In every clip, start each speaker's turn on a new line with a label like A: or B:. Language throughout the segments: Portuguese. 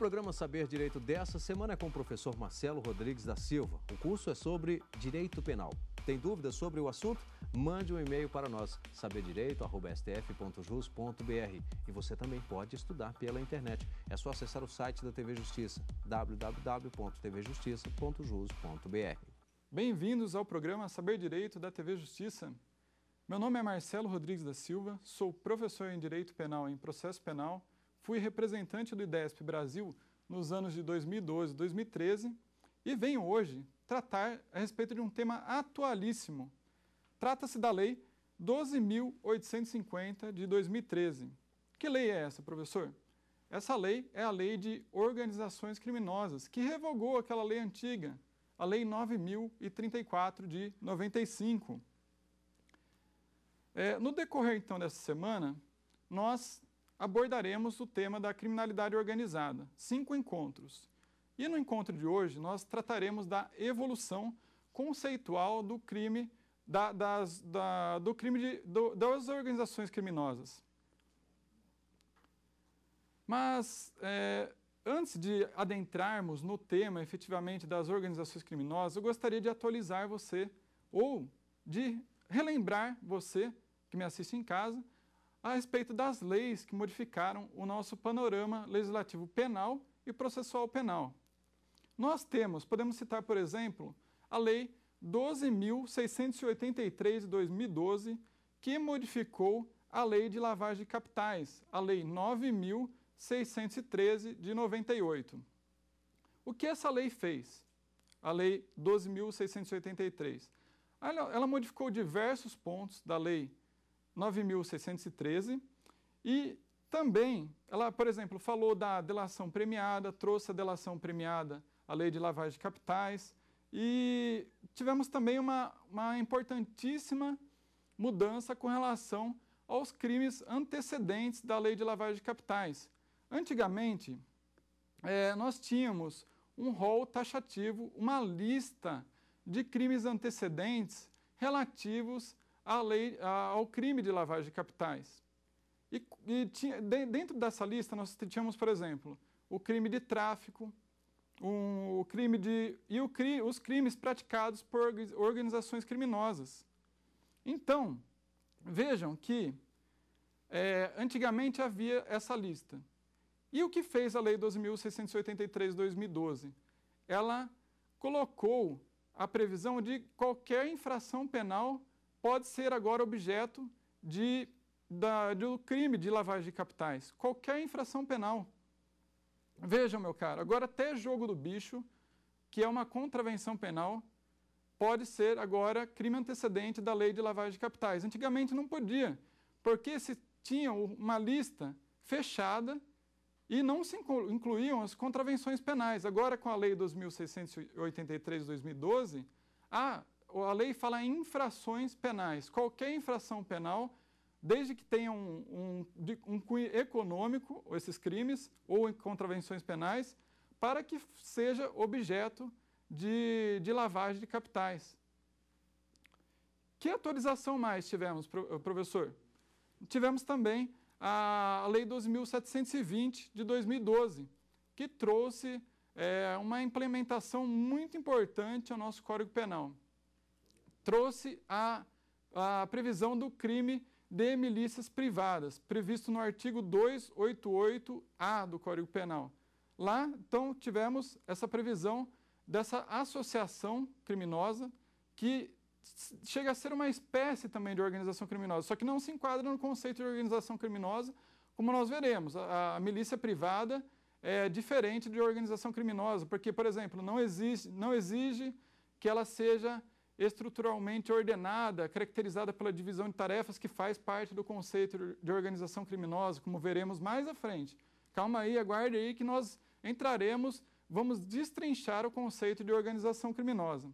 A: programa Saber Direito dessa semana é com o professor Marcelo Rodrigues da Silva. O curso é sobre direito penal. Tem dúvidas sobre o assunto? Mande um e-mail para nós, saberdireito.stf.jus.br. E você também pode estudar pela internet. É só acessar o site da TV Justiça, www.tvjustiça.jus.br. Bem-vindos ao programa Saber Direito da TV Justiça. Meu nome é Marcelo Rodrigues da Silva, sou professor em Direito Penal em Processo Penal Fui representante do IDESP Brasil nos anos de 2012, e 2013 e venho hoje tratar a respeito de um tema atualíssimo. Trata-se da Lei 12.850 de 2013. Que lei é essa, professor? Essa lei é a lei de organizações criminosas, que revogou aquela lei antiga, a Lei 9.034 de 95. É, no decorrer, então, dessa semana, nós abordaremos o tema da criminalidade organizada, cinco encontros. E no encontro de hoje, nós trataremos da evolução conceitual do crime, da, das, da, do crime de, do, das organizações criminosas. Mas, é, antes de adentrarmos no tema efetivamente das organizações criminosas, eu gostaria de atualizar você ou de relembrar você que me assiste em casa a respeito das leis que modificaram o nosso panorama legislativo penal e processual penal. Nós temos, podemos citar, por exemplo, a Lei 12.683 de 2012, que modificou a Lei de Lavagem de Capitais, a Lei 9.613 de 98. O que essa lei fez? A Lei 12.683. Ela, ela modificou diversos pontos da Lei 9.613. E também, ela, por exemplo, falou da delação premiada, trouxe a delação premiada, a lei de lavagem de capitais. E tivemos também uma, uma importantíssima mudança com relação aos crimes antecedentes da lei de lavagem de capitais. Antigamente, é, nós tínhamos um rol taxativo, uma lista de crimes antecedentes relativos à lei, ao crime de lavagem de capitais. E, e tinha, de, dentro dessa lista nós tínhamos, por exemplo, o crime de tráfico, um, o crime de e o, os crimes praticados por organizações criminosas. Então, vejam que é, antigamente havia essa lista. E o que fez a Lei 12.683 de 2012? Ela colocou a previsão de qualquer infração penal pode ser agora objeto de, da, do crime de lavagem de capitais. Qualquer infração penal. Vejam, meu caro, agora até jogo do bicho, que é uma contravenção penal, pode ser agora crime antecedente da lei de lavagem de capitais. Antigamente não podia, porque se tinha uma lista fechada e não se incluíam as contravenções penais. Agora, com a lei 2683 de 2012, há a lei fala em infrações penais. Qualquer infração penal, desde que tenha um, um, um cunho econômico, esses crimes, ou contravenções penais, para que seja objeto de, de lavagem de capitais. Que atualização mais tivemos, eh, professor? Tivemos também a Lei 12.720 de 2012, que trouxe é, uma implementação muito importante ao nosso Código Penal trouxe a, a previsão do crime de milícias privadas, previsto no artigo 288-A do Código Penal. Lá, então, tivemos essa previsão dessa associação criminosa que chega a ser uma espécie também de organização criminosa, só que não se enquadra no conceito de organização criminosa, como nós veremos. A, a milícia privada é diferente de organização criminosa, porque, por exemplo, não existe não exige que ela seja estruturalmente ordenada, caracterizada pela divisão de tarefas que faz parte do conceito de organização criminosa, como veremos mais à frente. Calma aí, aguarde aí que nós entraremos, vamos destrinchar o conceito de organização criminosa.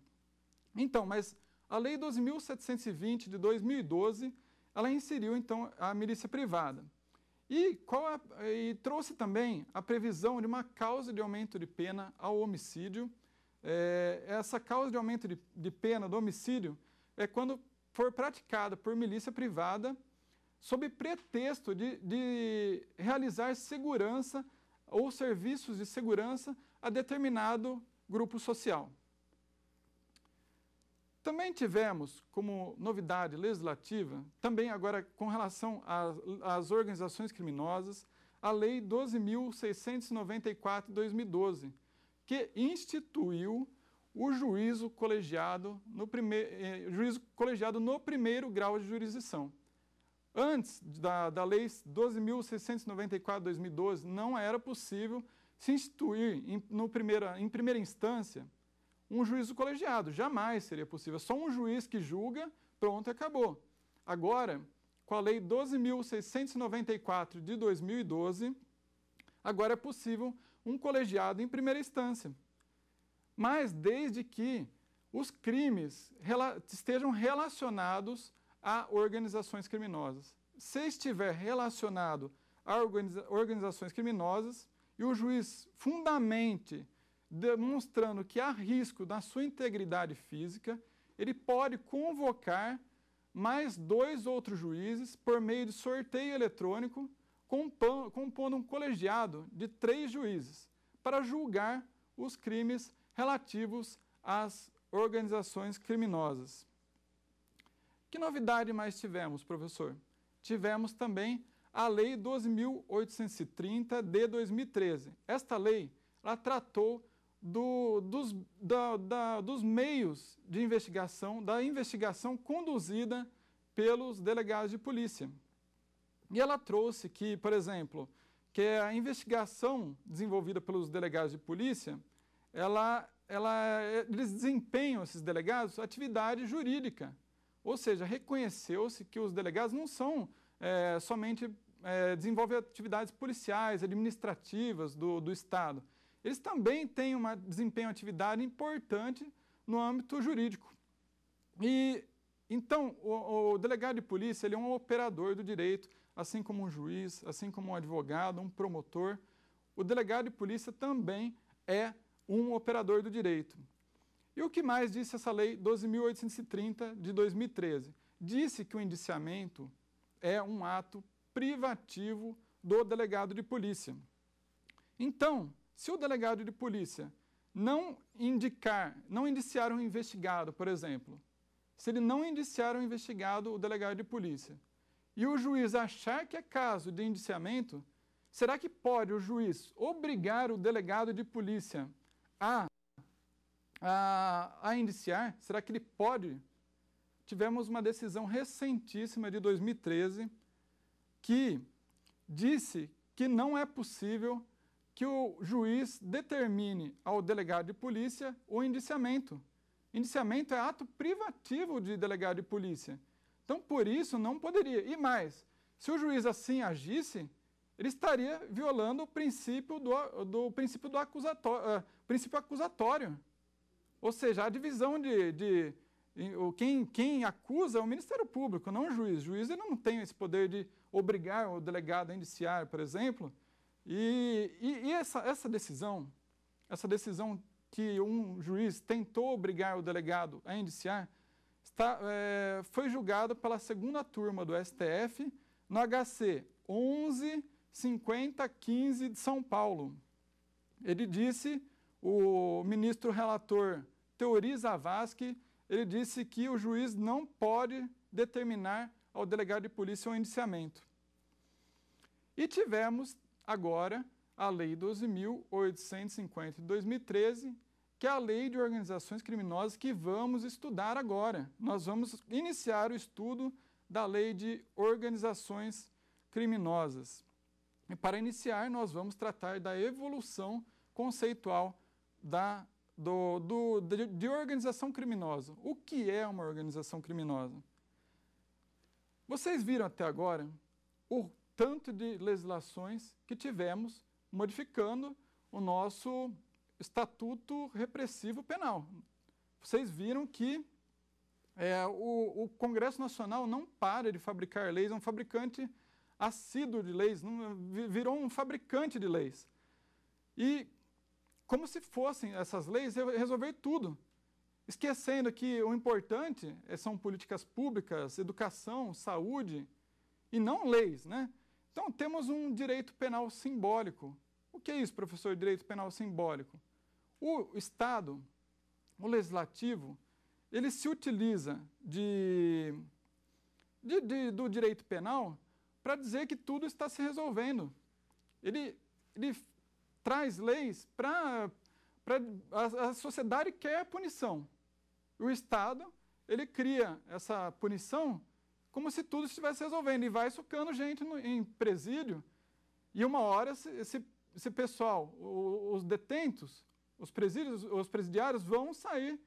A: Então, mas a Lei 12.720 de 2012, ela inseriu então a milícia privada. E, a, e trouxe também a previsão de uma causa de aumento de pena ao homicídio, é, essa causa de aumento de, de pena do homicídio é quando for praticada por milícia privada sob pretexto de, de realizar segurança ou serviços de segurança a determinado grupo social. Também tivemos como novidade legislativa, também agora com relação às organizações criminosas, a Lei 12.694 de 2012, que instituiu o juízo colegiado no, primeir, eh, juízo colegiado no primeiro grau de jurisdição. Antes da, da Lei 12.694 de 2012, não era possível se instituir em, no primeira, em primeira instância um juízo colegiado. Jamais seria possível. Só um juiz que julga, pronto, acabou. Agora, com a Lei 12.694 de 2012, agora é possível um colegiado em primeira instância. Mas desde que os crimes rela estejam relacionados a organizações criminosas. Se estiver relacionado a organiza organizações criminosas e o juiz fundamente demonstrando que há risco da sua integridade física, ele pode convocar mais dois outros juízes por meio de sorteio eletrônico compondo um colegiado de três juízes para julgar os crimes relativos às organizações criminosas. Que novidade mais tivemos, professor? Tivemos também a Lei 12.830 de 2013. Esta lei ela tratou do, dos, da, da, dos meios de investigação, da investigação conduzida pelos delegados de polícia. E ela trouxe que, por exemplo, que a investigação desenvolvida pelos delegados de polícia, ela, ela, eles desempenham, esses delegados, atividade jurídica. Ou seja, reconheceu-se que os delegados não são é, somente é, desenvolvem atividades policiais, administrativas do, do Estado. Eles também têm uma desempenho atividade importante no âmbito jurídico. E então o, o delegado de polícia ele é um operador do direito, assim como um juiz, assim como um advogado, um promotor, o delegado de polícia também é um operador do direito. E o que mais disse essa lei 12.830 de 2013? Disse que o indiciamento é um ato privativo do delegado de polícia. Então, se o delegado de polícia não indicar, não indiciar um investigado, por exemplo, se ele não indiciar um investigado, o delegado de polícia, e o juiz achar que é caso de indiciamento, será que pode o juiz obrigar o delegado de polícia a, a, a indiciar? Será que ele pode? Tivemos uma decisão recentíssima de 2013 que disse que não é possível que o juiz determine ao delegado de polícia o indiciamento. Indiciamento é ato privativo de delegado de polícia. Então, por isso, não poderia. E mais, se o juiz assim agisse, ele estaria violando o princípio do, do princípio do acusatório, uh, eh, princípio acusatório. Ou seja, a divisão de, de, quem, quem acusa é o Ministério Público, não o juiz. O juiz ele não tem esse poder de obrigar o delegado a indiciar, por exemplo. E, e, e essa, essa decisão, essa decisão que um juiz tentou obrigar o delegado a indiciar, tá, é, foi julgado pela segunda turma do STF no HC 115015 de São Paulo. Ele disse, o ministro relator Teori Zavascki, ele disse que o juiz não pode determinar ao delegado de polícia o um indiciamento. E tivemos agora a Lei 12.850 de 2013, que é a lei de organizações criminosas que vamos estudar agora. Nós vamos iniciar o estudo da lei de organizações criminosas. E para iniciar, nós vamos tratar da evolução conceitual da, do, do, de, de organização criminosa. O que é uma organização criminosa? Vocês viram até agora o tanto de legislações que tivemos modificando o nosso Estatuto Repressivo Penal. Vocês viram que é, o, o, Congresso Nacional não para de fabricar leis, é um fabricante assíduo de leis, não, virou um fabricante de leis. E como se fossem essas leis resolver tudo, esquecendo que o importante é, são políticas públicas, educação, saúde, e não leis, né? Então, temos um direito penal simbólico. O que é isso, professor, direito penal simbólico? O Estado, o legislativo, ele se utiliza de, de, de do direito penal para dizer que tudo está se resolvendo. Ele, ele traz leis para. A, a sociedade quer punição. O Estado ele cria essa punição como se tudo estivesse resolvendo e vai socando gente no, em presídio. E uma hora esse, esse, esse pessoal, o, os detentos, os, presídios, os presidiários vão sair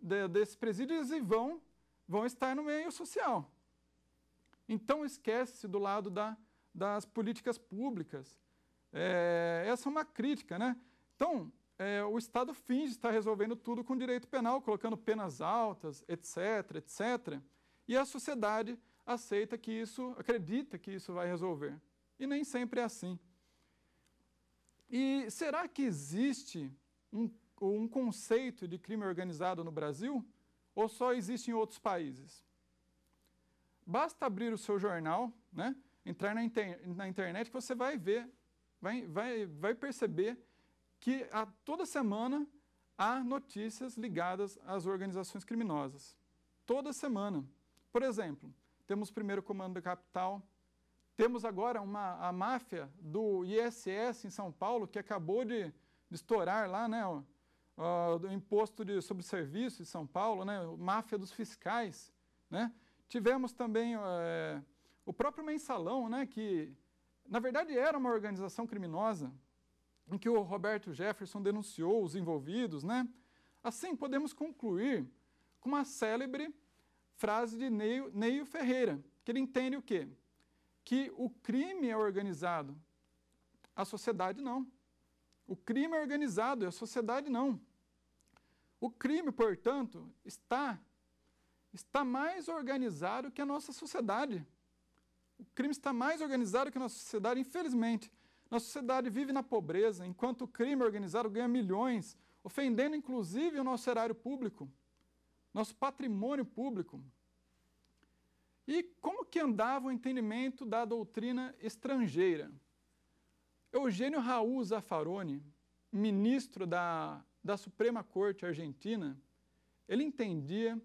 A: de, desses presídios e vão, vão estar no meio social. Então esquece do lado da, das políticas públicas. É, essa é uma crítica, né? Então, é, o Estado finge estar resolvendo tudo com direito penal, colocando penas altas, etc, etc. E a sociedade aceita que isso, acredita que isso vai resolver. E nem sempre é assim. E será que existe um, um conceito de crime organizado no Brasil ou só existe em outros países? Basta abrir o seu jornal, né, entrar na, inter, na internet, que você vai ver, vai, vai, vai perceber que a, toda semana há notícias ligadas às organizações criminosas. Toda semana. Por exemplo, temos o primeiro comando da capital, temos agora uma, a máfia do ISS em São Paulo, que acabou de estourar lá, né? O, o, o imposto de, sobre serviço de São Paulo, né? Máfia dos fiscais, né? Tivemos também é, o próprio mensalão, né? Que na verdade era uma organização criminosa em que o Roberto Jefferson denunciou os envolvidos, né? Assim podemos concluir com uma célebre frase de Neio, Neio Ferreira, que ele entende o quê? Que o crime é organizado, a sociedade não. O crime é organizado e a sociedade não. O crime, portanto, está está mais organizado que a nossa sociedade. O crime está mais organizado que a nossa sociedade, infelizmente. Nossa sociedade vive na pobreza, enquanto o crime organizado ganha milhões, ofendendo inclusive o nosso erário público, nosso patrimônio público. E como que andava o entendimento da doutrina estrangeira? Eugênio Raul Zaffaroni, ministro da, da Suprema Corte Argentina, ele entendia,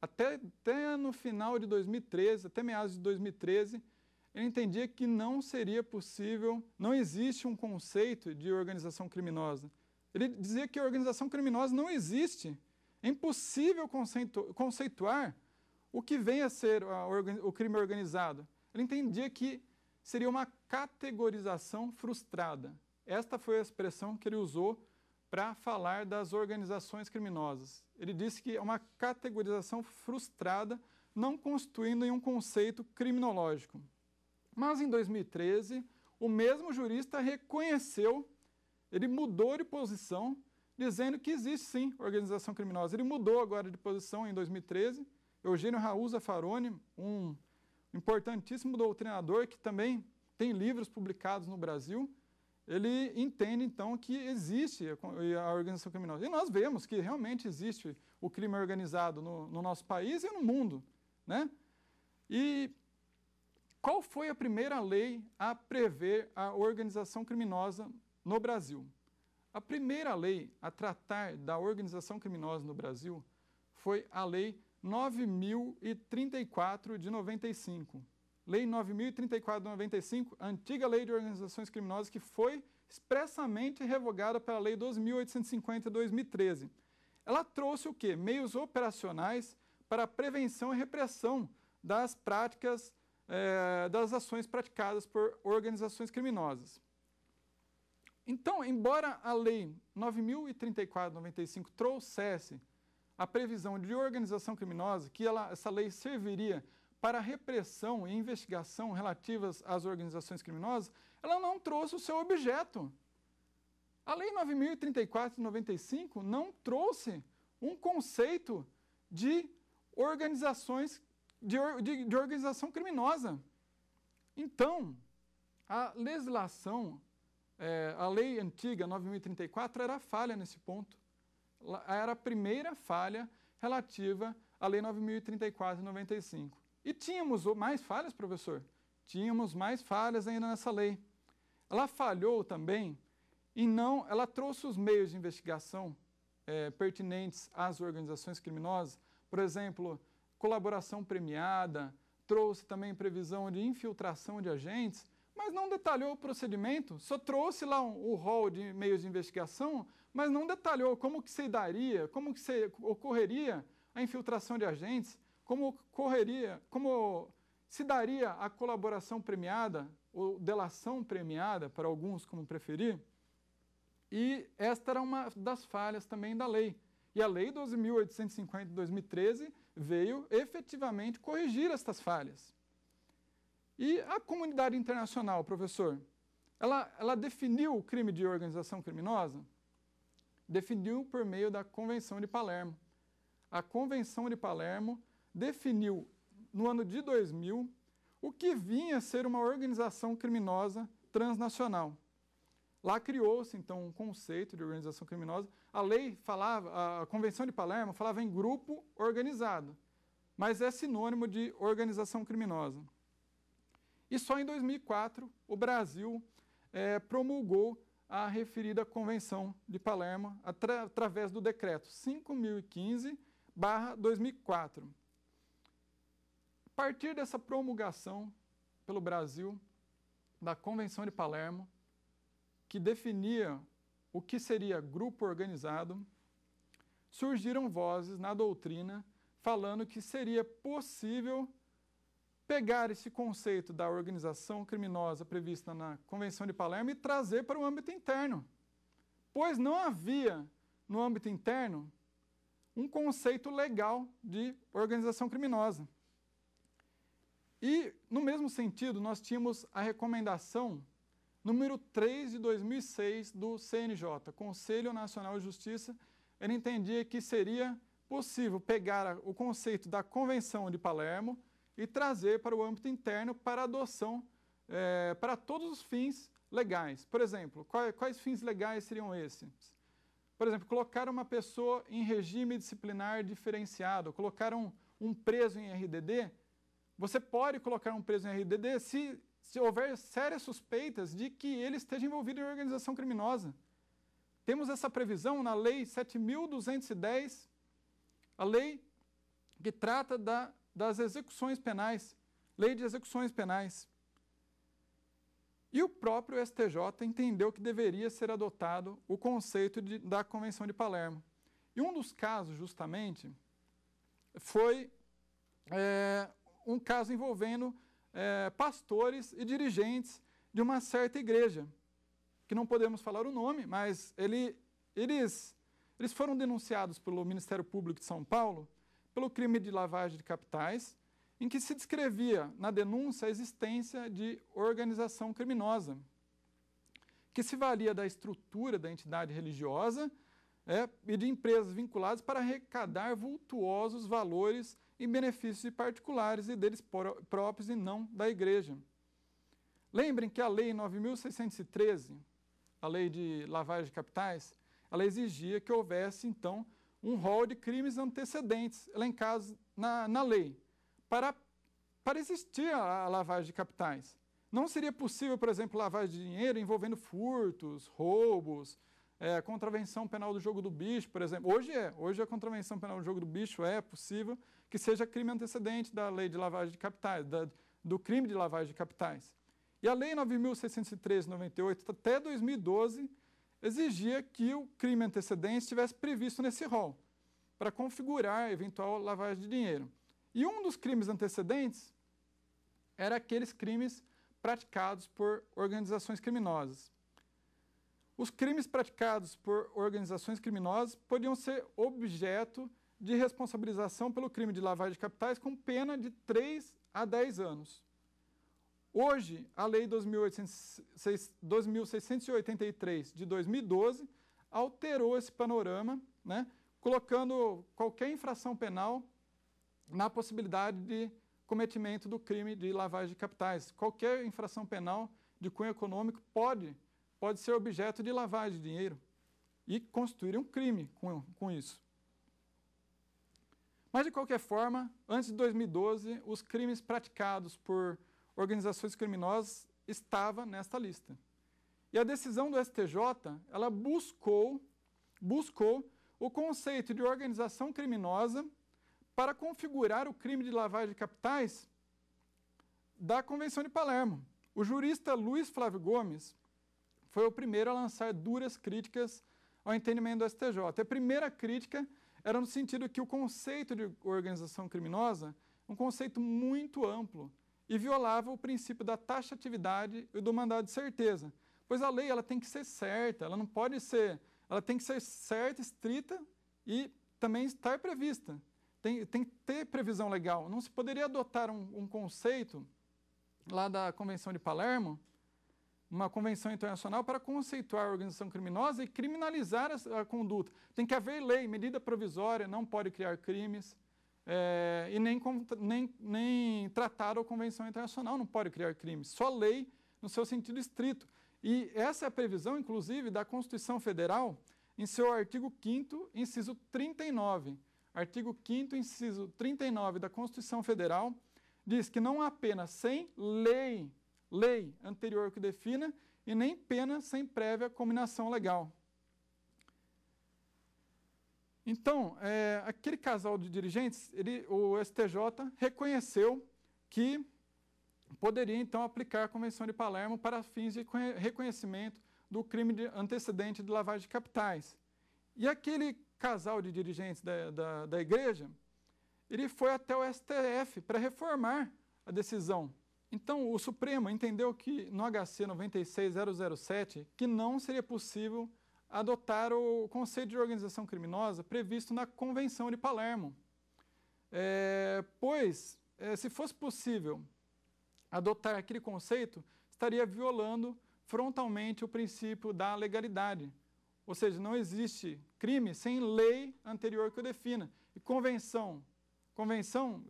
A: até, até no final de 2013, até meados de 2013, ele entendia que não seria possível, não existe um conceito de organização criminosa. Ele dizia que a organização criminosa não existe. É impossível conceitu conceituar o que vem a ser a o crime organizado. Ele entendia que seria uma categorização frustrada. Esta foi a expressão que ele usou para falar das organizações criminosas. Ele disse que é uma categorização frustrada, não constituindo em um conceito criminológico. Mas em 2013, o mesmo jurista reconheceu, ele mudou de posição, dizendo que existe sim organização criminosa. Ele mudou agora de posição em 2013. Eugênio Raúl Zaffaroni, um importantíssimo doutrinador que também tem livros publicados no Brasil, ele entende então que existe a organização criminosa. E nós vemos que realmente existe o crime organizado no, no nosso país e no mundo. Né? E qual foi a primeira lei a prever a organização criminosa no Brasil? A primeira lei a tratar da organização criminosa no Brasil foi a Lei 9034 de 95. Lei 9034 95, antiga lei de organizações criminosas que foi expressamente revogada pela Lei 2850 de 2013. Ela trouxe o quê? Meios operacionais para a prevenção e repressão das práticas, eh, das ações praticadas por organizações criminosas. Então, embora a Lei 9034-95 trouxesse a previsão de organização criminosa, que ela, essa lei serviria para repressão e investigação relativas às organizações criminosas, ela não trouxe o seu objeto. A Lei 9.034 de 95 não trouxe um conceito de organizações de, de, de organização criminosa. Então, a legislação, é, a lei antiga 9.034 era falha nesse ponto. Era a primeira falha relativa à Lei 9.034 de 95. E tínhamos mais falhas, professor? Tínhamos mais falhas ainda nessa lei. Ela falhou também e não, ela trouxe os meios de investigação é, pertinentes às organizações criminosas, por exemplo, colaboração premiada, trouxe também previsão de infiltração de agentes, mas não detalhou o procedimento, só trouxe lá um, o rol de meios de investigação, mas não detalhou como que se daria, como que se ocorreria a infiltração de agentes, como correria, como se daria a colaboração premiada ou delação premiada, para alguns como preferir, e esta era uma das falhas também da lei. E a Lei 12.850 de 2013 veio efetivamente corrigir estas falhas. E a comunidade internacional, professor, ela, ela definiu o crime de organização criminosa? Definiu por meio da Convenção de Palermo. A Convenção de Palermo definiu, no ano de 2000, o que vinha a ser uma organização criminosa transnacional. Lá criou-se, então, um conceito de organização criminosa. A lei falava, a Convenção de Palermo falava em grupo organizado, mas é sinônimo de organização criminosa. E só em 2004 o Brasil é, promulgou a referida Convenção de Palermo atra através do decreto 5015-2004 partir dessa promulgação pelo Brasil da Convenção de Palermo, que definia o que seria grupo organizado, surgiram vozes na doutrina falando que seria possível pegar esse conceito da organização criminosa prevista na Convenção de Palermo e trazer para o âmbito interno. Pois não havia no âmbito interno um conceito legal de organização criminosa. E, no mesmo sentido, nós tínhamos a recomendação número 3 de 2006 do CNJ, Conselho Nacional de Justiça. Ele entendia que seria possível pegar o conceito da Convenção de Palermo e trazer para o âmbito interno para adoção é, para todos os fins legais. Por exemplo, quais, quais fins legais seriam esses? Por exemplo, colocar uma pessoa em regime disciplinar diferenciado, colocar um, um preso em RDD você pode colocar um preso em RDD se, se houver sérias suspeitas de que ele esteja envolvido em organização criminosa. Temos essa previsão na Lei 7.210, a lei que trata da, das execuções penais, Lei de Execuções Penais. E o próprio STJ entendeu que deveria ser adotado o conceito de, da Convenção de Palermo. E um dos casos, justamente, foi é, um caso envolvendo é, pastores e dirigentes de uma certa igreja, que não podemos falar o nome, mas ele, eles, eles foram denunciados pelo Ministério Público de São Paulo pelo crime de lavagem de capitais, em que se descrevia na denúncia a existência de organização criminosa, que se valia da estrutura da entidade religiosa é, e de empresas vinculadas para arrecadar vultuosos valores em benefícios de particulares e deles próprios e não da igreja. Lembrem que a Lei 9.613, a Lei de Lavagem de Capitais, ela exigia que houvesse, então, um rol de crimes antecedentes elencados na, na lei, para, para existir a, a lavagem de capitais. Não seria possível, por exemplo, lavagem de dinheiro envolvendo furtos, roubos, é, contravenção penal do jogo do bicho, por exemplo. Hoje é. Hoje a contravenção penal do jogo do bicho é possível que seja crime antecedente da lei de lavagem de capitais, da, do crime de lavagem de capitais. E a lei 9.603 98 até 2012 exigia que o crime antecedente estivesse previsto nesse rol para configurar eventual lavagem de dinheiro. E um dos crimes antecedentes era aqueles crimes praticados por organizações criminosas. Os crimes praticados por organizações criminosas podiam ser objeto de responsabilização pelo crime de lavagem de capitais com pena de 3 a 10 anos. Hoje, a Lei 2683 de 2012 alterou esse panorama, né, colocando qualquer infração penal na possibilidade de cometimento do crime de lavagem de capitais. Qualquer infração penal de cunho econômico pode pode ser objeto de lavagem de dinheiro e constituir um crime com, com isso. Mas, de qualquer forma, antes de 2012, os crimes praticados por organizações criminosas estava nesta lista. E a decisão do STJ, ela buscou, buscou o conceito de organização criminosa para configurar o crime de lavagem de capitais da Convenção de Palermo. O jurista Luiz Flávio Gomes foi o primeiro a lançar duras críticas ao entendimento do STJ. A primeira crítica era no sentido que o conceito de organização criminosa é um conceito muito amplo e violava o princípio da taxatividade e do mandado de certeza. Pois a lei ela tem que ser certa, ela não pode ser, ela tem que ser certa, estrita e também estar prevista. Tem, tem que ter previsão legal. Não se poderia adotar um, um conceito lá da Convenção de Palermo uma convenção internacional para conceituar a organização criminosa e criminalizar a, a conduta. Tem que haver lei, medida provisória, não pode criar crimes. É, e nem, nem, nem tratar a Convenção Internacional não pode criar crimes, só lei no seu sentido estrito. E essa é a previsão, inclusive, da Constituição Federal, em seu artigo 5, inciso 39. Artigo 5, inciso 39 da Constituição Federal, diz que não há pena sem lei lei anterior que defina e nem pena sem prévia combinação legal. Então, é, aquele casal de dirigentes, ele, o STJ reconheceu que poderia então aplicar a Convenção de Palermo para fins de reconhecimento do crime de antecedente de lavagem de capitais. E aquele casal de dirigentes da, da, da igreja, ele foi até o STF para reformar a decisão então, o Supremo entendeu que no HC 96007 que não seria possível adotar o conceito de organização criminosa previsto na Convenção de Palermo, é, pois é, se fosse possível adotar aquele conceito, estaria violando frontalmente o princípio da legalidade. Ou seja, não existe crime sem lei anterior que o defina. E convenção, convenção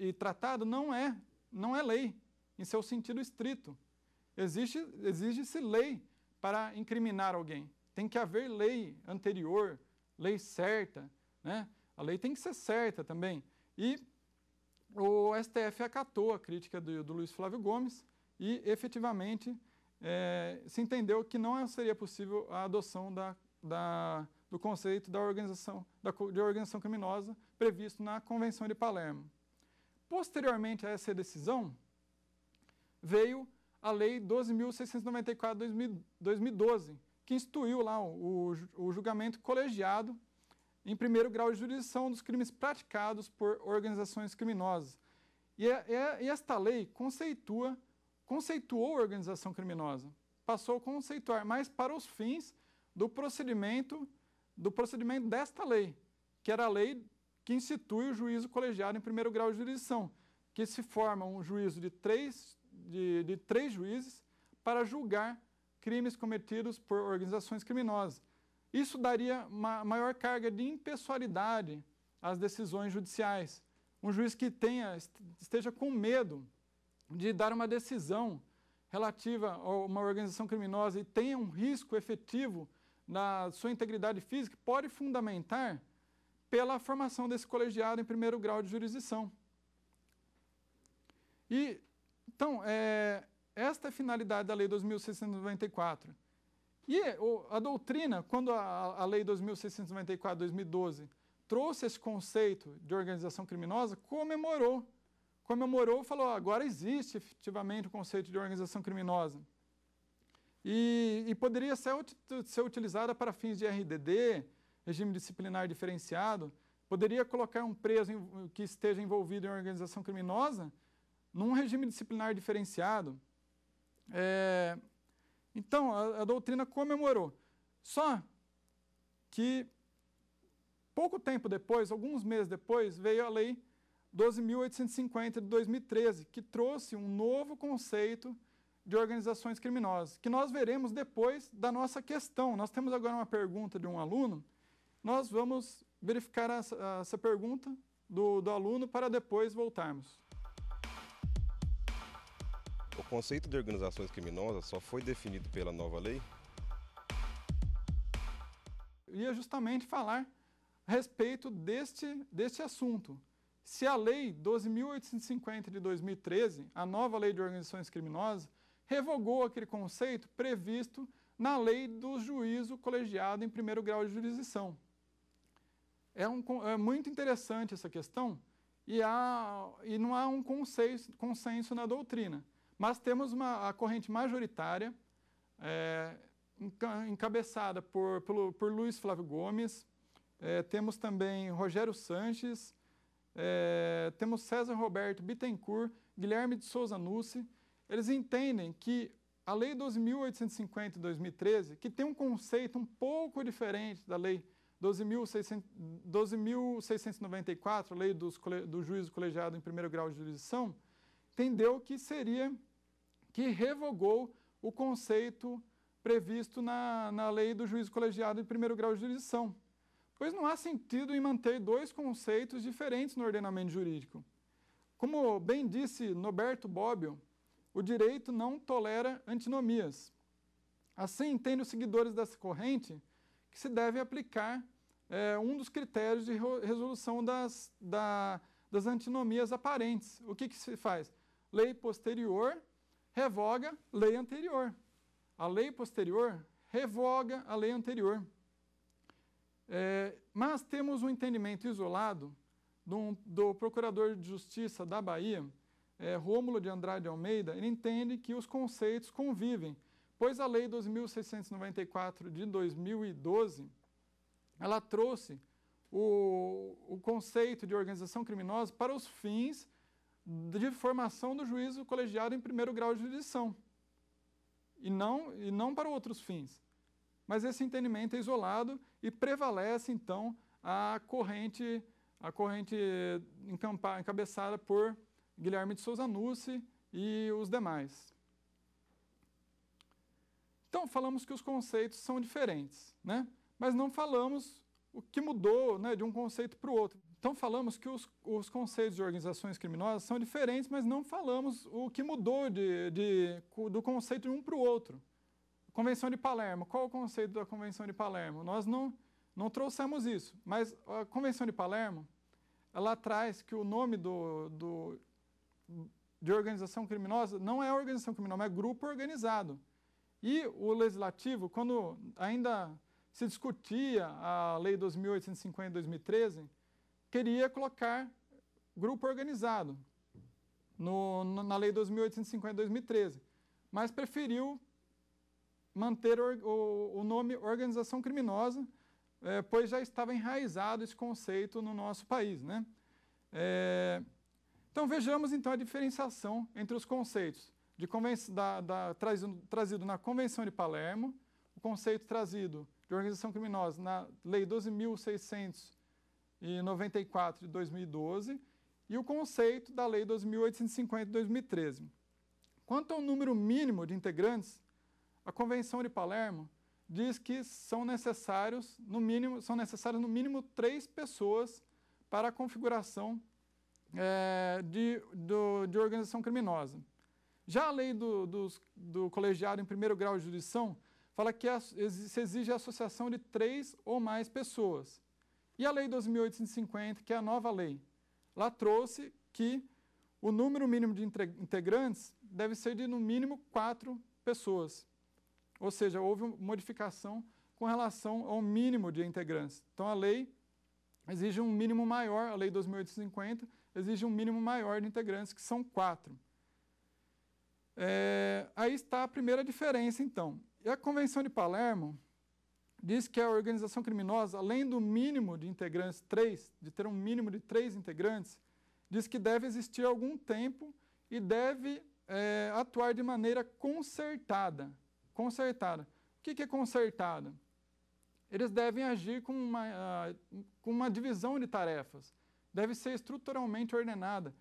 A: é, e tratado não é, não é lei em seu sentido estrito. Existe, exige-se lei para incriminar alguém. Tem que haver lei anterior, lei certa, né? A lei tem que ser certa também. E o STF acatou a crítica do, do Luiz Flávio Gomes e, efetivamente, é, se entendeu que não seria possível a adoção da, da, do conceito da organização, da, de organização criminosa previsto na Convenção de Palermo. Posteriormente a essa decisão, veio a Lei 12.694 de 2012, que instituiu lá o, o julgamento colegiado em primeiro grau de jurisdição dos crimes praticados por organizações criminosas. E, é, é, e esta lei conceitua, conceituou a organização criminosa, passou a conceituar mais para os fins do procedimento do procedimento desta lei, que era a lei que institui o juízo colegiado em primeiro grau de jurisdição, que se forma um juízo de três de, de três juízes para julgar crimes cometidos por organizações criminosas. Isso daria uma maior carga de impessoalidade às decisões judiciais. Um juiz que tenha, esteja com medo de dar uma decisão relativa a uma organização criminosa e tenha um risco efetivo na sua integridade física, pode fundamentar pela formação desse colegiado em primeiro grau de jurisdição. E então, é, esta é a finalidade da Lei 2694. E a doutrina, quando a, a Lei 2694-2012 trouxe esse conceito de organização criminosa, comemorou. Comemorou, falou, agora existe efetivamente o conceito de organização criminosa. E, e poderia ser, ser utilizada para fins de RDD, regime disciplinar diferenciado, poderia colocar um preso que esteja envolvido em organização criminosa num regime disciplinar diferenciado, é, então a, a doutrina comemorou. Só que pouco tempo depois, alguns meses depois, veio a lei 12.850 de 2013, que trouxe um novo conceito de organizações criminosas, que nós veremos depois da nossa questão. Nós temos agora uma pergunta de um aluno, nós vamos verificar essa, essa pergunta do, do aluno para depois voltarmos conceito de organizações criminosas só foi definido pela nova lei? Eu ia justamente falar a respeito deste, deste assunto. Se a Lei 12.850 de 2013, a nova Lei de Organizações Criminosas, revogou aquele conceito previsto na Lei do Juízo Colegiado em Primeiro Grau de Jurisdição. É, um, é muito interessante essa questão e, há, e não há um consenso, consenso na doutrina. Mas temos uma, a corrente majoritária, é, encabeçada por, pelo, por Luiz Flávio Gomes, é, temos também Rogério Sanches, é, temos César Roberto Bittencourt, Guilherme de Souza Nucci. Eles entendem que a Lei 12.850 de 2013, que tem um conceito um pouco diferente da Lei 12.694, Lei dos, do Juízo Colegiado em Primeiro Grau de Jurisdição, entendeu que seria que revogou o conceito previsto na, na lei do juízo colegiado de primeiro grau de jurisdição. Pois não há sentido em manter dois conceitos diferentes no ordenamento jurídico. Como bem disse Norberto Bobbio, o direito não tolera antinomias. Assim, entendem os seguidores dessa corrente que se deve aplicar é, um dos critérios de resolução das, da, das antinomias aparentes. O que, que se faz? Lei posterior revoga lei anterior. A lei posterior revoga a lei anterior. É, mas temos um entendimento isolado do, do Procurador de Justiça da Bahia, é, Rômulo de Andrade Almeida, ele entende que os conceitos convivem, pois a Lei 2694 de 2012, ela trouxe o, o conceito de organização criminosa para os fins de formação do juízo colegiado em primeiro grau de jurisdição, e não, e não para outros fins. Mas esse entendimento é isolado e prevalece, então, a corrente, a corrente encabeçada por Guilherme de Souza Nucci e os demais. Então, falamos que os conceitos são diferentes, né? mas não falamos o que mudou né, de um conceito para o outro. Então falamos que os, os, conceitos de organizações criminosas são diferentes, mas não falamos o que mudou de, de do conceito de um para o outro. Convenção de Palermo, qual o conceito da Convenção de Palermo? Nós não, não trouxemos isso, mas a Convenção de Palermo, ela traz que o nome do, do, de organização criminosa não é organização criminosa, é grupo organizado. E o legislativo, quando ainda se discutia a Lei 2850 de 2013, queria colocar grupo organizado no, na Lei 2.850 de 2013, mas preferiu manter o, o nome organização criminosa, é, pois já estava enraizado esse conceito no nosso país. Né? É, então vejamos então a diferenciação entre os conceitos de da, da, trazido, trazido na Convenção de Palermo, o conceito trazido de organização criminosa na Lei 12.600 e 94 de 2012 e o conceito da Lei 2850 de 2013. Quanto ao número mínimo de integrantes, a Convenção de Palermo diz que são necessários no mínimo são necessários no mínimo três pessoas para a configuração é, de, do, de organização criminosa. Já a lei do, do, do, colegiado em primeiro grau de jurisdição fala que a, se exige a associação de três ou mais pessoas. E a Lei 2.850, que é a nova lei, lá trouxe que o número mínimo de integrantes deve ser de no mínimo quatro pessoas. Ou seja, houve modificação com relação ao mínimo de integrantes. Então a lei exige um mínimo maior, a lei 2.850 exige um mínimo maior de integrantes, que são quatro. É, aí está a primeira diferença, então. E a Convenção de Palermo, diz que a organização criminosa, além do mínimo de integrantes, três, de ter um mínimo de três integrantes, diz que deve existir algum tempo e deve é, atuar de maneira concertada. Concertada. O que, que é concertada? Eles devem agir com uma, uh, com uma divisão de tarefas. Deve ser estruturalmente ordenada,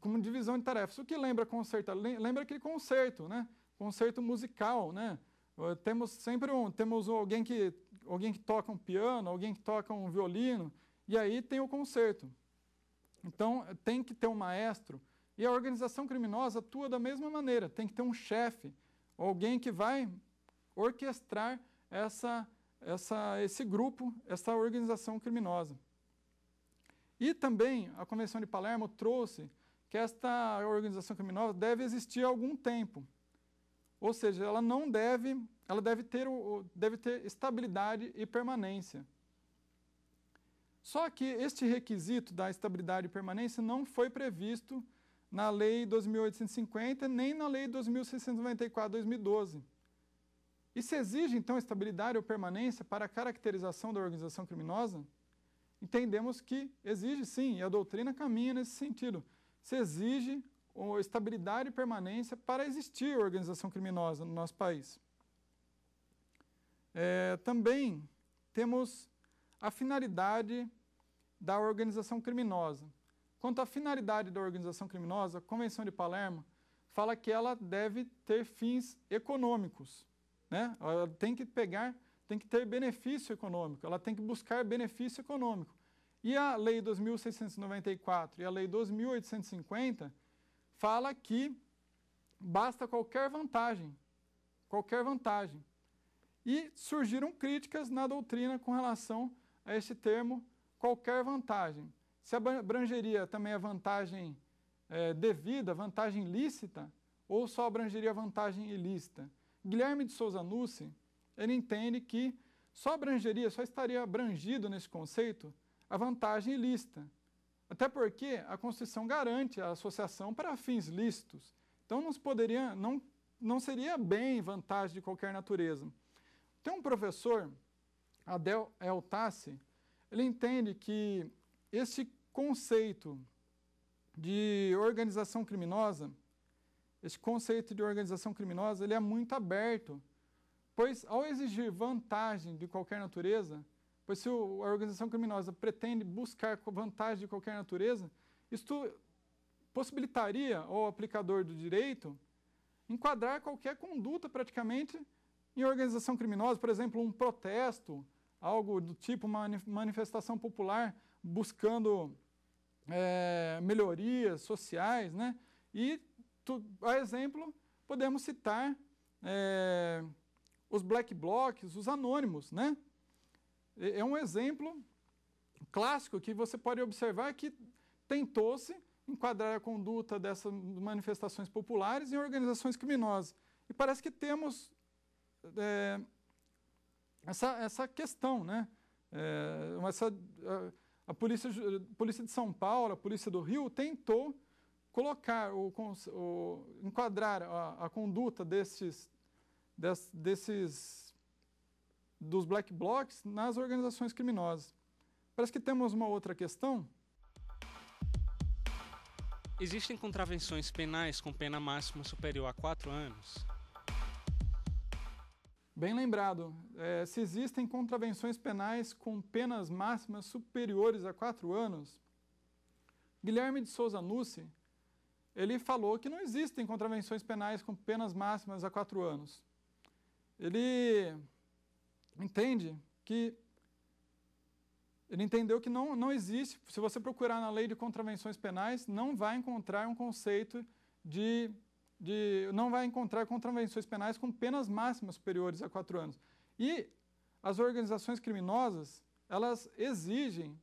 A: como divisão de tarefas. O que lembra consertada? Lembra aquele concerto, né? Concerto musical, né? Eh, temos sempre um, temos alguém que, alguém que toca um piano, alguém que toca um violino, e aí tem o concerto. Então, tem que ter um maestro. E a organização criminosa atua da mesma maneira, tem que ter um chefe, alguém que vai orquestrar essa, essa, esse grupo, essa organização criminosa. E também a Convenção de Palermo trouxe que esta organização criminosa deve existir há algum tempo. Ou seja, ela não deve, ela deve ter, deve ter estabilidade e permanência. Só que este requisito da estabilidade e permanência não foi previsto na Lei 2850 nem na Lei 2694-2012. E se exige, então, estabilidade ou permanência para a caracterização da organização criminosa? Entendemos que exige sim, e a doutrina caminha nesse sentido. Se exige estabilidade e permanência para existir organização criminosa no nosso país. É, também temos a finalidade da organização criminosa. Quanto à finalidade da organização criminosa, a Convenção de Palermo fala que ela deve ter fins econômicos. Né? Ela tem que pegar, tem que ter benefício econômico, ela tem que buscar benefício econômico. E a Lei 2694 e a Lei 2850 fala que basta qualquer vantagem, qualquer vantagem. E surgiram críticas na doutrina com relação a esse termo qualquer vantagem. Se abrangeria também a vantagem é, devida, vantagem lícita, ou só abrangeria a vantagem ilícita. Guilherme de Souza Nucci, ele entende que só abrangeria, só estaria abrangido nesse conceito a vantagem ilícita, até porque a Constituição garante a associação para fins lícitos. Então não, poderia, não, não seria bem vantagem de qualquer natureza. Tem um professor, Adel Eltassi, ele entende que esse conceito de organização criminosa, esse conceito de organização criminosa, ele é muito aberto, pois ao exigir vantagem de qualquer natureza, Pois se a organização criminosa pretende buscar vantagem de qualquer natureza, isto possibilitaria ao aplicador do direito enquadrar qualquer conduta praticamente em organização criminosa, por exemplo, um protesto, algo do tipo uma manifestação popular buscando é, melhorias sociais, né? E, tu, a exemplo, podemos citar é, os black blocs, os anônimos, né? É, é um exemplo clássico que você pode observar que tentou-se enquadrar a conduta dessas manifestações populares em organizações criminosas. E parece que temos é, essa, essa questão, né? É, essa, a, a, polícia, a Polícia de São Paulo, a Polícia do Rio, tentou colocar, o, o enquadrar a, a conduta desses, des, desses dos black blocs nas organizações criminosas. Parece que temos uma outra questão. Existem contravenções penais com pena máxima superior a quatro anos? Bem lembrado, é, se existem contravenções penais com penas máximas superiores a quatro anos, Guilherme de Souza Nucci, ele falou que não existem contravenções penais com penas máximas a quatro anos. Ele entende que ele entendeu que não, não existe, se você procurar na lei de contravenções penais, não vai encontrar um conceito de, de não vai encontrar contravenções penais com penas máximas superiores a quatro anos. E as organizações criminosas, elas exigem,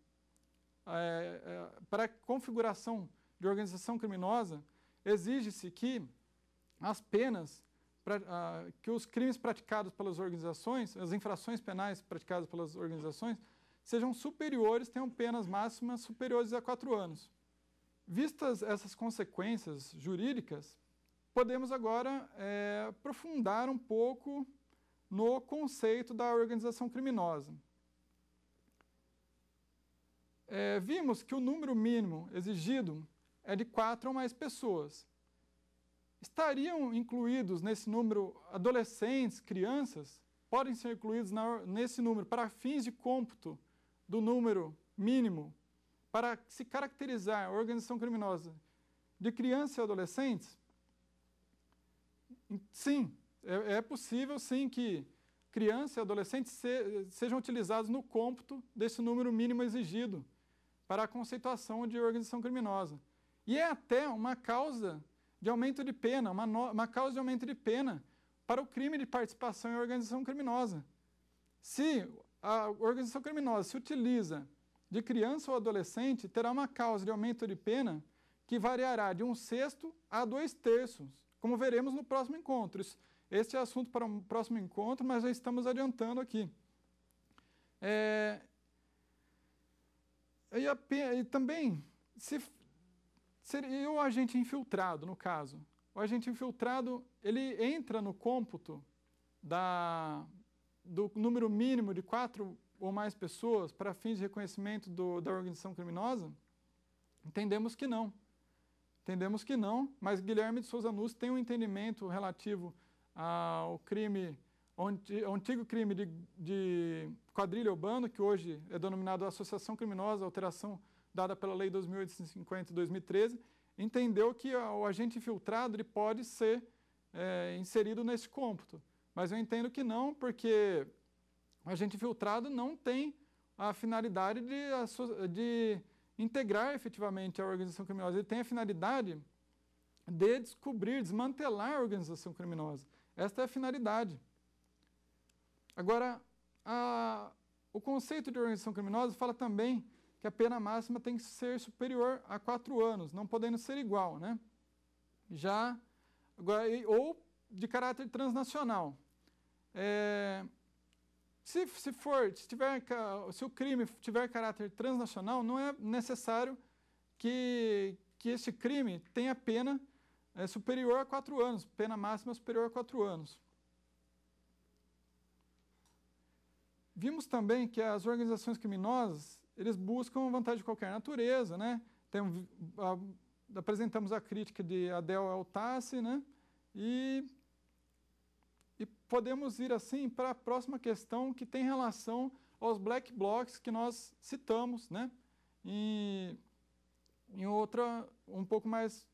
A: é, é, para a configuração de organização criminosa, exige-se que as penas ah, que os crimes praticados pelas organizações, as infrações penais praticadas pelas organizações, sejam superiores, tenham penas máximas superiores a quatro anos. Vistas essas consequências jurídicas, podemos agora é, aprofundar um pouco no conceito da organização criminosa. É, vimos que o número mínimo exigido é de quatro ou mais pessoas, Estariam incluídos nesse número adolescentes, crianças, podem ser incluídos na, nesse número para fins de cômputo do número mínimo para se caracterizar a organização criminosa de crianças e adolescentes? Sim, é, é possível sim que crianças e adolescentes se, sejam utilizados no cômputo desse número mínimo exigido para a conceituação de organização criminosa. E é até uma causa de aumento de pena, uma, no, uma causa de aumento de pena para o crime de participação em organização criminosa. Se a organização criminosa se utiliza de criança ou adolescente, terá uma causa de aumento de pena que variará de um sexto a dois terços, como veremos no próximo encontro. Este é assunto para um próximo encontro, mas já estamos adiantando aqui. É... E, a... e também, se seria o agente infiltrado, no caso. O agente infiltrado, ele entra no cômputo da, do número mínimo de quatro ou mais pessoas para fins de reconhecimento do, da organização criminosa? Entendemos que não. Entendemos que não, mas Guilherme de Souza Nunes tem um entendimento relativo ao crime, ao antigo crime de, de quadrilha urbana, que hoje é denominado associação criminosa, alteração dada pela Lei 2.850 de 2013, entendeu que o agente infiltrado ele pode ser é, inserido nesse cômputo. Mas eu entendo que não, porque o agente infiltrado não tem a finalidade de, de integrar efetivamente a organização criminosa. Ele tem a finalidade de descobrir, desmantelar a organização criminosa. Esta é a finalidade. Agora, a, o conceito de organização criminosa fala também que a pena máxima tem que ser superior a quatro anos, não podendo ser igual, né? Já, ou de caráter transnacional. É, se, se for, se, tiver, se o crime tiver caráter transnacional, não é necessário que, que esse crime tenha pena é, superior a quatro anos, pena máxima superior a quatro anos. Vimos também que as organizações criminosas eles buscam vantagem de qualquer natureza, né? Tem, a, apresentamos a crítica de Adel Altassi, né? E, e podemos ir assim para a próxima questão que tem relação aos black blocs que nós citamos, né? E, em outra, um pouco mais,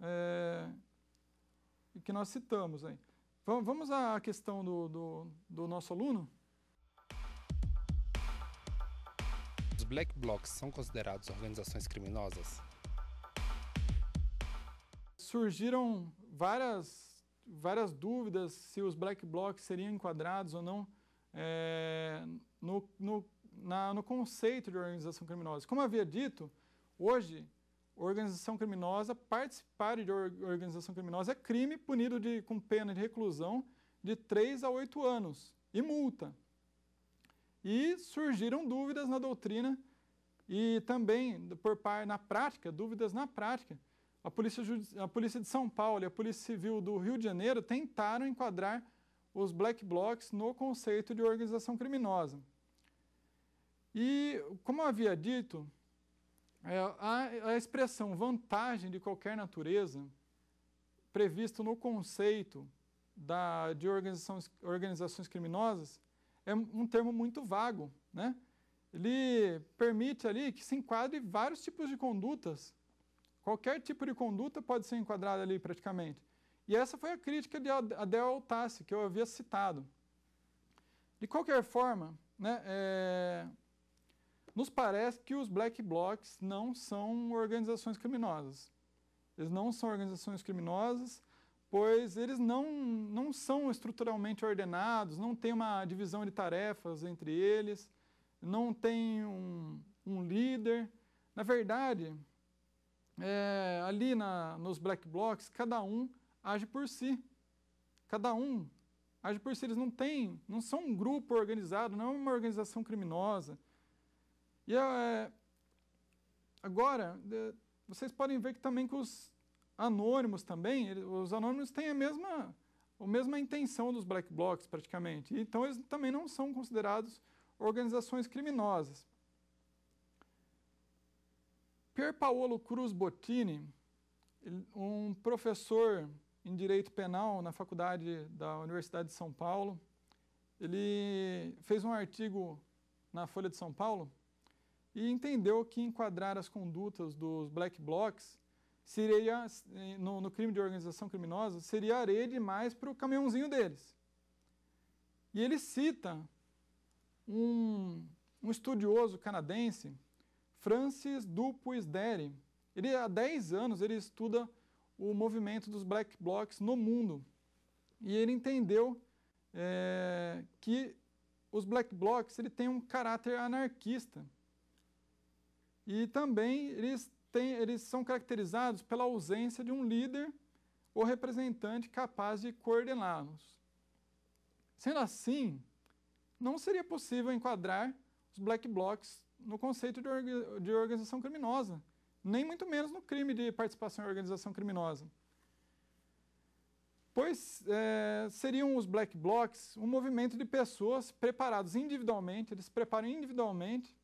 A: é, que nós citamos aí. Vamos à questão do, do, do nosso aluno? black blocs são considerados organizações criminosas? Surgiram várias, várias dúvidas se os black blocs seriam enquadrados ou não é, no, no, na, no conceito de organização criminosa. Como havia dito, hoje organização criminosa, participar de organização criminosa é crime punido de, com pena de reclusão de 3 a 8 anos e multa. E surgiram dúvidas na doutrina e também por par na prática, dúvidas na prática. A polícia, a polícia de São Paulo e a Polícia Civil do Rio de Janeiro tentaram enquadrar os black blocs no conceito de organização criminosa. E, como eu havia dito, é, a, a expressão vantagem de qualquer natureza, previsto no conceito da, de organizações, organizações criminosas, é um termo muito vago, né? Ele permite ali que se enquadre vários tipos de condutas. Qualquer tipo de conduta pode ser enquadrada ali praticamente. E essa foi a crítica de Adel Altassi, que eu havia citado. De qualquer forma, né, é, nos parece que os black blocs não são organizações criminosas. Eles não são organizações criminosas, pois eles não, não são estruturalmente ordenados, não tem uma divisão de tarefas entre eles, não tem um, um líder. Na verdade, é, ali na, nos black blocks, cada um age por si. Cada um age por si. Eles não têm, não são um grupo organizado, não é uma organização criminosa. E é, agora, vocês podem ver que também com os anônimos também, os anônimos têm a mesma, a mesma intenção dos black blocs, praticamente. Então, eles também não são considerados organizações criminosas. Paolo Cruz Bottini, um professor em Direito Penal na Faculdade da Universidade de São Paulo, ele fez um artigo na Folha de São Paulo e entendeu que enquadrar as condutas dos black blocs seria, no, no crime de organização criminosa, seria areia demais para o caminhãozinho deles. E ele cita um, um estudioso canadense, Francis Dupuisdere. Ele, há 10 anos, ele estuda o movimento dos black blocs no mundo. E ele entendeu é, que os black blocs ele tem um caráter anarquista. E também eles tem, eles são caracterizados pela ausência de um líder ou representante capaz de coordená-los. Sendo assim, não seria possível enquadrar os black blocs no conceito de, de organização criminosa, nem muito menos no crime de participação em organização criminosa. Pois é, seriam os black blocs um movimento de pessoas preparados individualmente, eles se preparam individualmente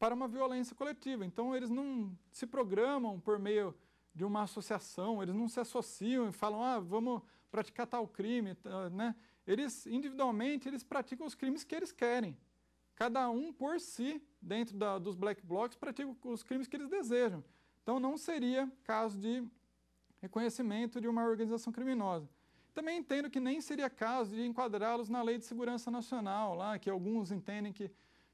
A: para uma violência coletiva. Então, eles não se programam por meio de uma associação, eles não se associam e falam, ah, vamos praticar tal crime, ah, né? Eles, individualmente, eles praticam os crimes que eles querem. Cada um por si, dentro da, dos black blocs, pratica os crimes que eles desejam. Então, não seria caso de reconhecimento de uma organização criminosa. Também entendo que nem seria caso de enquadrá-los na Lei de Segurança Nacional, lá que alguns entendem que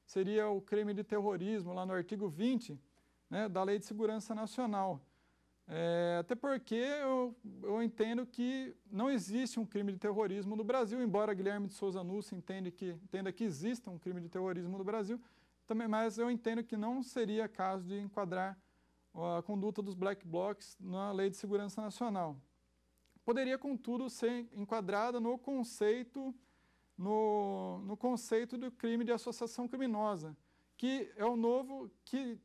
A: seria o crime de terrorismo, lá no artigo 20 né, da Lei de Segurança Nacional. É, até porque eu, eu entendo que não existe um crime de terrorismo no Brasil, embora Guilherme de Souza Nussa entenda que, entenda que exista um crime de terrorismo no Brasil, também, mas eu entendo que não seria caso de enquadrar a conduta dos black blocs na Lei de Segurança Nacional. Poderia, contudo, ser enquadrada no conceito no, no conceito do crime de associação criminosa, que é o novo que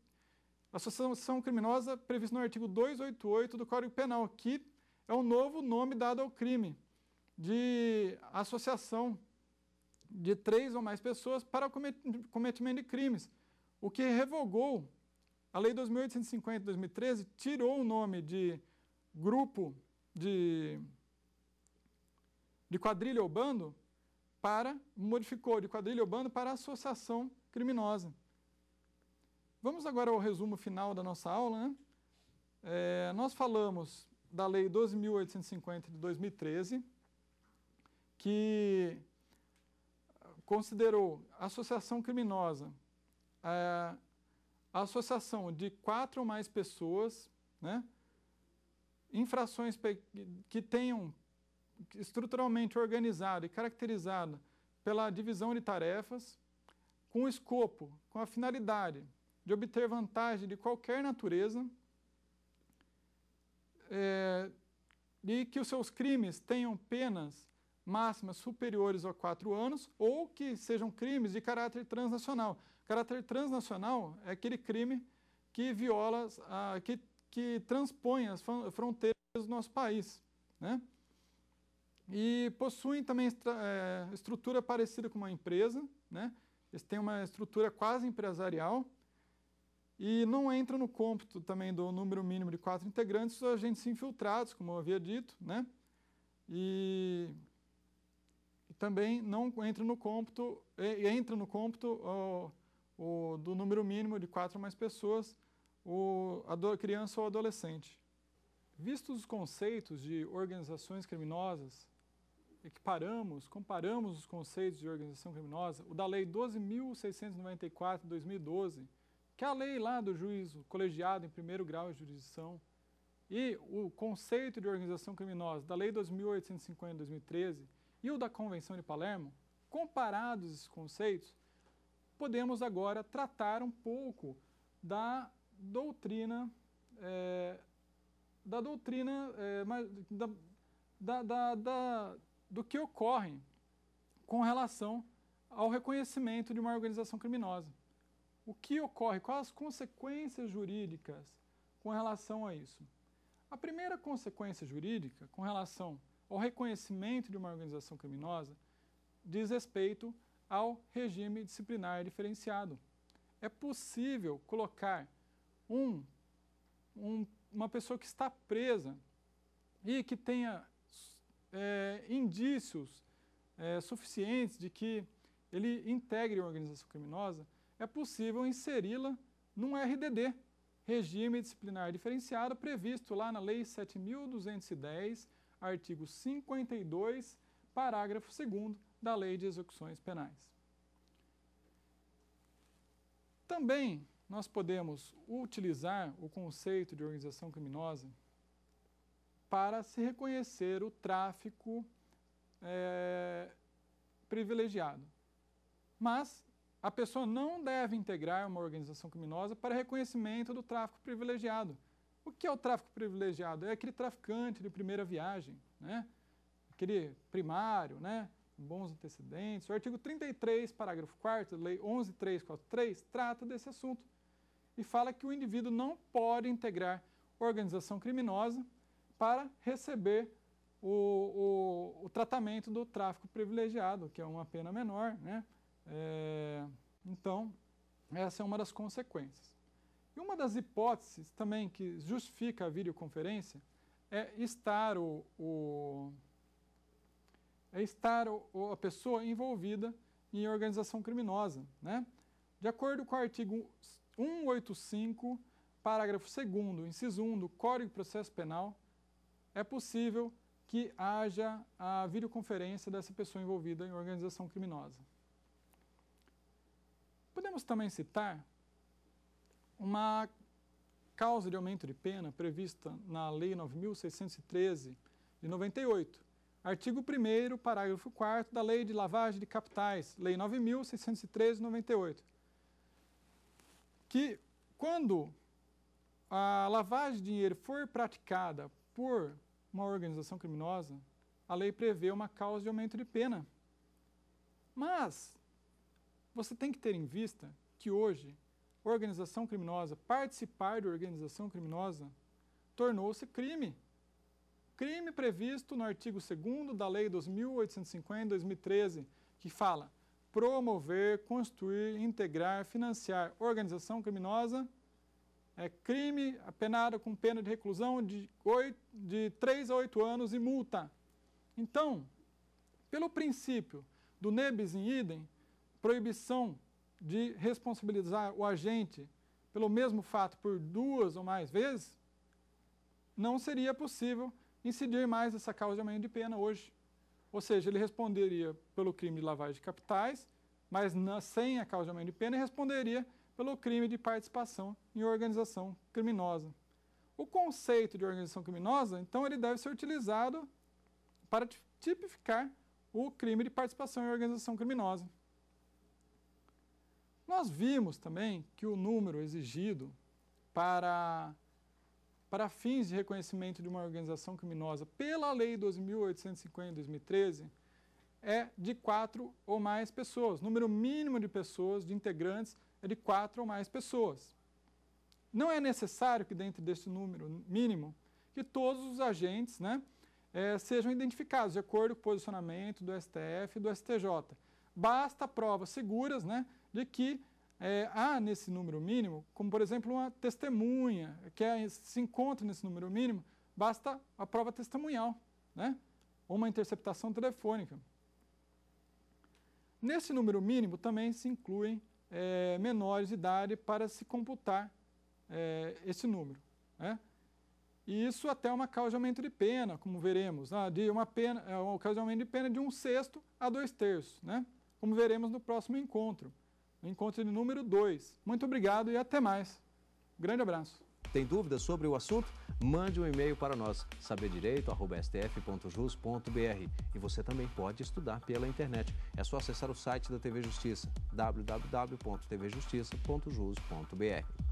A: associação criminosa previsto no artigo 288 do Código Penal, que é o novo nome dado ao crime de associação de três ou mais pessoas para o cometimento de crimes, o que revogou a Lei 2.850 de 2013, tirou o nome de grupo de, de quadrilha ou bando para, modificou de quadrilha bando para associação criminosa. Vamos agora ao resumo final da nossa aula. Né? É, nós falamos da Lei 12.850 de 2013, que considerou associação criminosa a, é, a associação de quatro ou mais pessoas, né? infrações que tenham estruturalmente organizado e caracterizado pela divisão de tarefas, com o escopo, com a finalidade de obter vantagem de qualquer natureza, é, e que os seus crimes tenham penas máximas superiores a quatro anos ou que sejam crimes de caráter transnacional. Caráter transnacional é aquele crime que viola, que, que transpõe as fronteiras do nosso país. Né? e possuem também é, estrutura parecida com uma empresa, né? eles têm uma estrutura quase empresarial e não entram no cômputo também do número mínimo de quatro integrantes os agentes infiltrados, como eu havia dito, né? e, e também não entram no cômputo, e, e entra no cômputo o, o, do número mínimo de quatro mais pessoas, o, a criança ou adolescente. Vistos os conceitos de organizações criminosas, equiparamos, comparamos os conceitos de organização criminosa, o da Lei 12.694 de 2012, que é a lei lá do juízo colegiado em primeiro grau de jurisdição, e o conceito de organização criminosa da Lei 2.850 de 2013 e o da Convenção de Palermo, comparados esses conceitos, podemos agora tratar um pouco da doutrina, é, da doutrina, é, da, da, da, da do que ocorre com relação ao reconhecimento de uma organização criminosa. O que ocorre? Quais as consequências jurídicas com relação a isso? A primeira consequência jurídica com relação ao reconhecimento de uma organização criminosa diz respeito ao regime disciplinar diferenciado. É possível colocar um, um, uma pessoa que está presa e que tenha é, indícios é, suficientes de que ele integre uma organização criminosa, é possível inseri-la num RDD, Regime Disciplinar Diferenciado, previsto lá na Lei 7.210, artigo 52, parágrafo 2 da Lei de Execuções Penais. Também nós podemos utilizar o conceito de organização criminosa para se reconhecer o tráfico é, privilegiado. Mas a pessoa não deve integrar uma organização criminosa para reconhecimento do tráfico privilegiado. O que é o tráfico privilegiado? É aquele traficante de primeira viagem, né? aquele primário, né? bons antecedentes. O artigo 33, parágrafo 4 da Lei 11343 trata desse assunto e fala que o indivíduo não pode integrar organização criminosa para receber o, o, o tratamento do tráfico privilegiado, que é uma pena menor. Né? É, então, essa é uma das consequências. E uma das hipóteses também que justifica a videoconferência é estar o, o é estar a pessoa envolvida em organização criminosa, né? De acordo com o artigo 185, parágrafo 2 inciso 1 do Código de Processo Penal, é possível que haja a videoconferência dessa pessoa envolvida em organização criminosa. Podemos também citar uma causa de aumento de pena prevista na Lei 9.613 de 98, artigo 1 parágrafo 4 da Lei de Lavagem de Capitais, Lei 9.613 98, que quando a lavagem de dinheiro for praticada por uma organização criminosa, a lei prevê uma causa de aumento de pena. Mas você tem que ter em vista que hoje organização criminosa, participar de organização criminosa, tornou-se crime. Crime previsto no artigo 2 da Lei 2850 2013, que fala promover, construir, integrar, financiar organização criminosa é crime penado com pena de reclusão de, 8, de 3 a 8 anos e multa. Então, pelo princípio do nebis in idem, proibição de responsabilizar o agente pelo mesmo fato por duas ou mais vezes, não seria possível incidir mais essa causa de aumento de pena hoje. Ou seja, ele responderia pelo crime de lavagem de capitais, mas na, sem a causa de aumento de pena, e responderia pelo crime de participação em organização criminosa. O conceito de organização criminosa, então, ele deve ser utilizado para tipificar o crime de participação em organização criminosa. Nós vimos também que o número exigido para, para fins de reconhecimento de uma organização criminosa pela Lei 2.850 de 2013 é de quatro ou mais pessoas. O número mínimo de pessoas, de integrantes, é de quatro ou mais pessoas. Não é necessário que, dentro desse número mínimo, que todos os agentes né, é, sejam identificados, de acordo com o posicionamento do STF e do STJ. Basta provas seguras né, de que é, há nesse número mínimo, como por exemplo uma testemunha que é, se encontra nesse número mínimo, basta a prova testemunhal, né, ou uma interceptação telefônica. Nesse número mínimo também se incluem é, menores de idade para se computar é, esse número. Né? E isso até é uma causa de aumento de pena, como veremos, né? de uma, pena, é uma causa de aumento de pena de um sexto a dois terços, né? como veremos no próximo encontro, no encontro de número 2. Muito obrigado e até mais. grande abraço. Tem dúvidas sobre o assunto? mande um e-mail para nós, saberdireito.stf.jus.br. E você também pode estudar pela internet. É só acessar o site da TV Justiça, www.tvjustiça.jus.br.